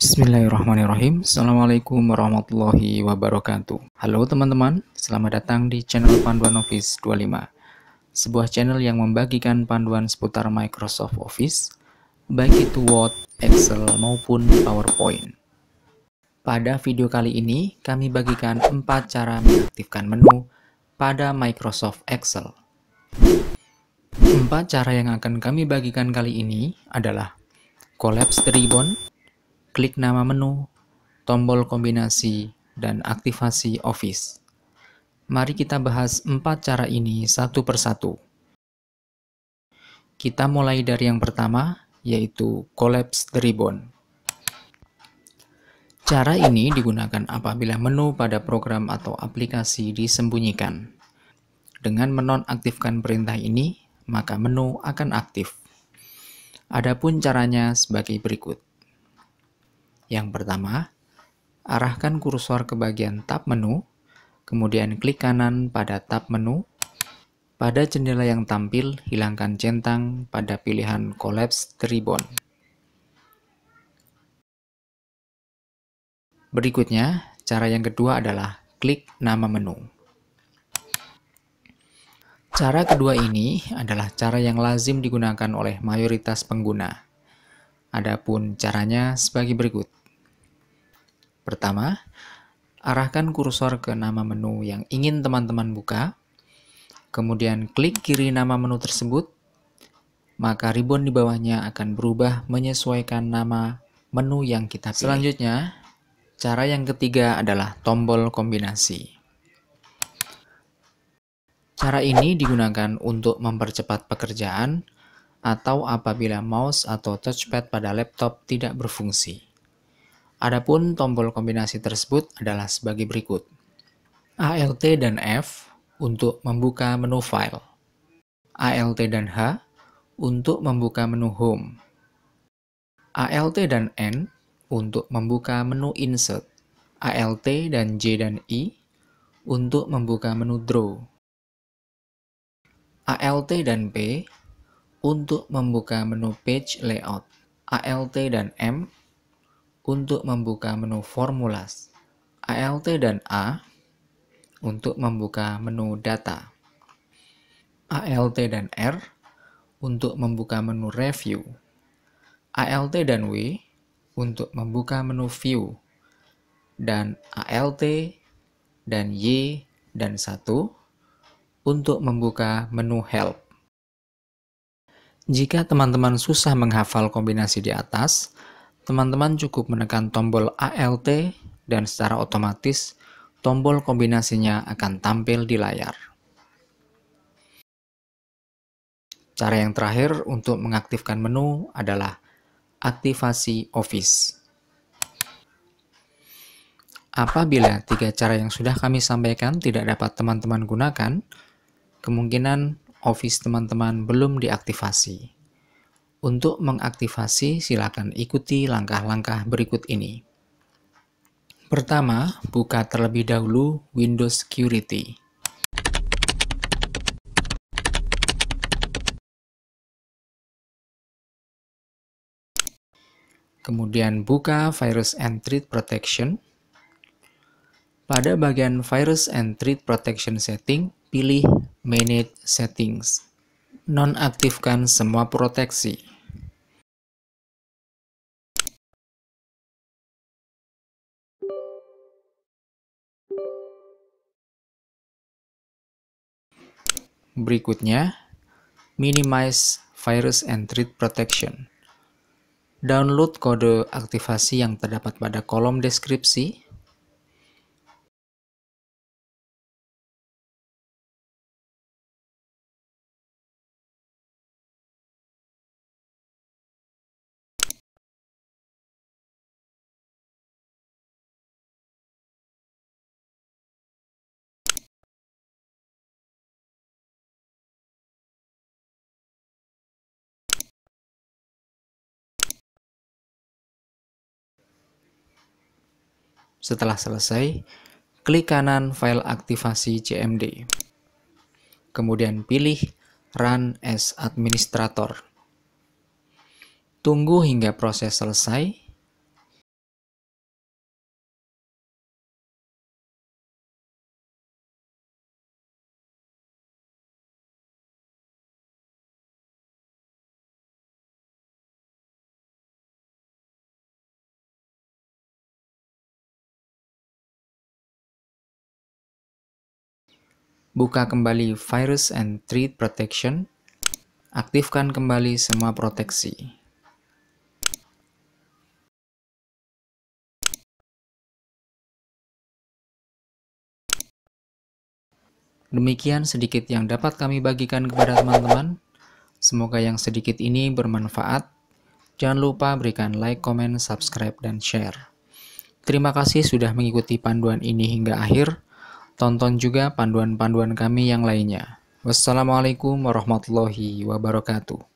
Bismillahirrahmanirrahim. Assalamualaikum warahmatullahi wabarakatuh. Halo teman-teman, selamat datang di channel Panduan Office 25. Sebuah channel yang membagikan panduan seputar Microsoft Office, baik itu Word, Excel, maupun PowerPoint. Pada video kali ini, kami bagikan 4 cara mengaktifkan menu pada Microsoft Excel. Empat cara yang akan kami bagikan kali ini adalah Collapse Ribbon, klik nama menu, tombol kombinasi, dan aktivasi Office. Mari kita bahas empat cara ini satu persatu. Kita mulai dari yang pertama, yaitu Collapse the Ribbon. Cara ini digunakan apabila menu pada program atau aplikasi disembunyikan. Dengan menonaktifkan perintah ini, maka menu akan aktif. Adapun caranya sebagai berikut. Yang pertama, arahkan kursor ke bagian tab menu, kemudian klik kanan pada tab menu. Pada jendela yang tampil, hilangkan centang pada pilihan Collapse Ribbon. Berikutnya, cara yang kedua adalah klik nama menu. Cara kedua ini adalah cara yang lazim digunakan oleh mayoritas pengguna. Adapun caranya sebagai berikut. Pertama, arahkan kursor ke nama menu yang ingin teman-teman buka. Kemudian klik kiri nama menu tersebut. Maka ribbon di bawahnya akan berubah menyesuaikan nama menu yang kita pilih. Selanjutnya, cara yang ketiga adalah tombol kombinasi. Cara ini digunakan untuk mempercepat pekerjaan atau apabila mouse atau touchpad pada laptop tidak berfungsi. Adapun tombol kombinasi tersebut adalah sebagai berikut. ALT dan F untuk membuka menu file. ALT dan H untuk membuka menu home. ALT dan N untuk membuka menu insert. ALT dan J dan I untuk membuka menu draw. ALT dan P untuk membuka menu page layout. ALT dan M untuk membuka menu formulas, ALT dan A untuk membuka menu data, ALT dan R untuk membuka menu review, ALT dan W untuk membuka menu view, dan ALT dan Y dan 1 untuk membuka menu help. Jika teman-teman susah menghafal kombinasi di atas, Teman-teman cukup menekan tombol ALT dan secara otomatis tombol kombinasinya akan tampil di layar. Cara yang terakhir untuk mengaktifkan menu adalah aktivasi Office. Apabila tiga cara yang sudah kami sampaikan tidak dapat teman-teman gunakan, kemungkinan Office teman-teman belum diaktifasi. Untuk mengaktifasi, silakan ikuti langkah-langkah berikut ini. Pertama, buka terlebih dahulu Windows Security. Kemudian buka Virus and Threat Protection. Pada bagian Virus and Threat Protection Setting, pilih Manage Settings. Nonaktifkan semua proteksi. Berikutnya, minimize virus and threat protection. Download kode aktivasi yang terdapat pada kolom deskripsi Setelah selesai, klik kanan file aktivasi CMD. Kemudian pilih Run as Administrator. Tunggu hingga proses selesai Buka kembali Virus and Threat Protection. Aktifkan kembali semua proteksi. Demikian sedikit yang dapat kami bagikan kepada teman-teman. Semoga yang sedikit ini bermanfaat. Jangan lupa berikan like, comment, subscribe, dan share. Terima kasih sudah mengikuti panduan ini hingga akhir. Tonton juga panduan-panduan kami yang lainnya. Wassalamualaikum warahmatullahi wabarakatuh.